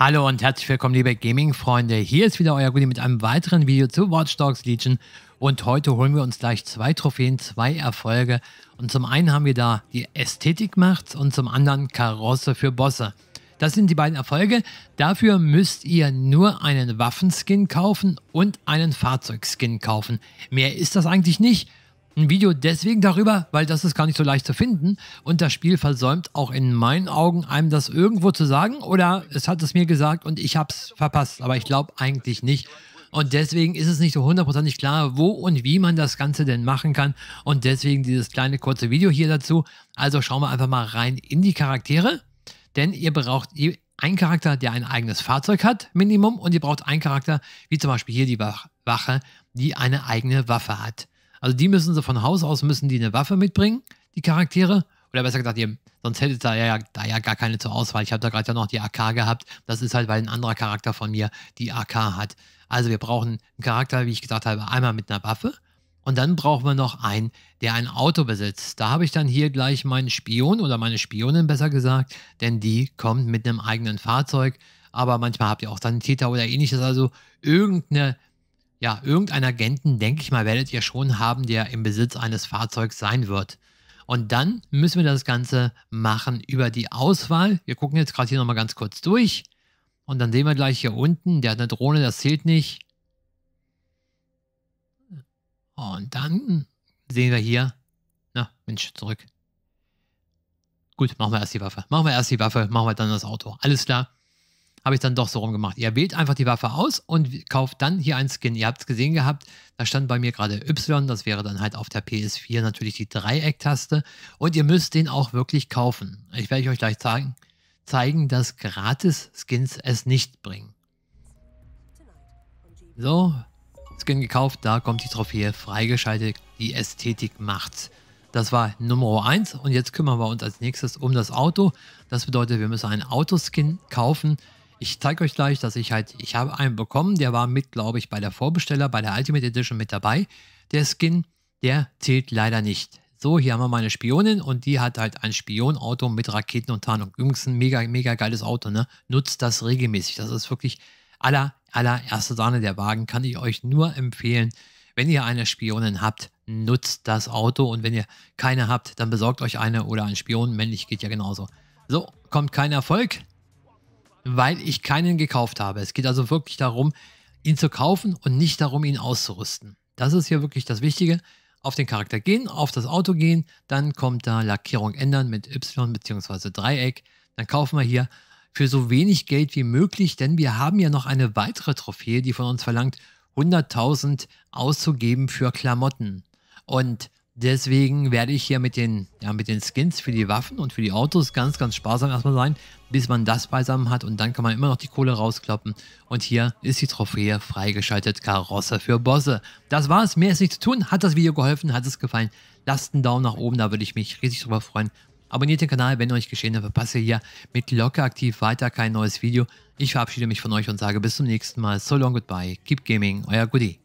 Hallo und herzlich willkommen, liebe Gaming-Freunde. Hier ist wieder euer Gudi mit einem weiteren Video zu Watch Dogs Legion. Und heute holen wir uns gleich zwei Trophäen, zwei Erfolge. Und zum einen haben wir da die Ästhetik macht und zum anderen Karosse für Bosse. Das sind die beiden Erfolge. Dafür müsst ihr nur einen Waffenskin kaufen und einen Fahrzeugskin kaufen. Mehr ist das eigentlich nicht ein Video deswegen darüber, weil das ist gar nicht so leicht zu finden und das Spiel versäumt auch in meinen Augen einem das irgendwo zu sagen oder es hat es mir gesagt und ich habe es verpasst, aber ich glaube eigentlich nicht. Und deswegen ist es nicht so hundertprozentig klar, wo und wie man das Ganze denn machen kann. Und deswegen dieses kleine kurze Video hier dazu. Also schauen wir einfach mal rein in die Charaktere. Denn ihr braucht einen Charakter, der ein eigenes Fahrzeug hat, Minimum. Und ihr braucht einen Charakter, wie zum Beispiel hier die Wache, die eine eigene Waffe hat. Also die müssen so von Haus aus, müssen die eine Waffe mitbringen, die Charaktere. Oder besser gesagt, ihr, sonst hättet ihr ja, da ja gar keine zur Auswahl. Ich habe da gerade ja noch die AK gehabt. Das ist halt, weil ein anderer Charakter von mir die AK hat. Also wir brauchen einen Charakter, wie ich gesagt habe, einmal mit einer Waffe. Und dann brauchen wir noch einen, der ein Auto besitzt. Da habe ich dann hier gleich meinen Spion oder meine Spionin besser gesagt, denn die kommt mit einem eigenen Fahrzeug. Aber manchmal habt ihr auch dann Täter oder ähnliches. Also irgendeine ja, irgendein Agenten, denke ich mal, werdet ihr schon haben, der im Besitz eines Fahrzeugs sein wird. Und dann müssen wir das Ganze machen über die Auswahl. Wir gucken jetzt gerade hier nochmal ganz kurz durch. Und dann sehen wir gleich hier unten, der hat eine Drohne, das zählt nicht. Und dann sehen wir hier, na Mensch, zurück. Gut, machen wir erst die Waffe. Machen wir erst die Waffe, machen wir dann das Auto. Alles klar habe ich dann doch so rumgemacht. Ihr wählt einfach die Waffe aus und kauft dann hier einen Skin. Ihr habt es gesehen gehabt, da stand bei mir gerade Y, das wäre dann halt auf der PS4 natürlich die Dreiecktaste und ihr müsst den auch wirklich kaufen. Ich werde euch gleich zeigen, zeigen, dass Gratis-Skins es nicht bringen. So, Skin gekauft, da kommt die Trophäe freigeschaltet, die Ästhetik macht. Das war Nummer 1 und jetzt kümmern wir uns als nächstes um das Auto. Das bedeutet, wir müssen einen Autoskin kaufen. Ich zeige euch gleich, dass ich halt, ich habe einen bekommen, der war mit, glaube ich, bei der Vorbesteller, bei der Ultimate Edition mit dabei. Der Skin, der zählt leider nicht. So, hier haben wir meine Spionin und die hat halt ein Spionauto mit Raketen und Tarnung. Übrigens ein mega, mega geiles Auto, ne? Nutzt das regelmäßig. Das ist wirklich aller, allererste Sahne der Wagen. Kann ich euch nur empfehlen, wenn ihr eine Spionin habt, nutzt das Auto und wenn ihr keine habt, dann besorgt euch eine oder ein Spion. Männlich geht ja genauso. So, kommt kein Erfolg weil ich keinen gekauft habe. Es geht also wirklich darum, ihn zu kaufen und nicht darum, ihn auszurüsten. Das ist hier wirklich das Wichtige. Auf den Charakter gehen, auf das Auto gehen, dann kommt da Lackierung ändern mit Y bzw. Dreieck. Dann kaufen wir hier für so wenig Geld wie möglich, denn wir haben ja noch eine weitere Trophäe, die von uns verlangt, 100.000 auszugeben für Klamotten. Und Deswegen werde ich hier mit den, ja, mit den Skins für die Waffen und für die Autos ganz, ganz sparsam erstmal sein, bis man das beisammen hat und dann kann man immer noch die Kohle rauskloppen. Und hier ist die Trophäe freigeschaltet, Karosse für Bosse. Das war's, mehr ist nicht zu tun. Hat das Video geholfen, hat es gefallen? Lasst einen Daumen nach oben, da würde ich mich riesig drüber freuen. Abonniert den Kanal, wenn euch Geschehene verpasst ihr hier mit Glocke aktiv weiter kein neues Video. Ich verabschiede mich von euch und sage bis zum nächsten Mal. So long, goodbye, keep gaming, euer Goodie.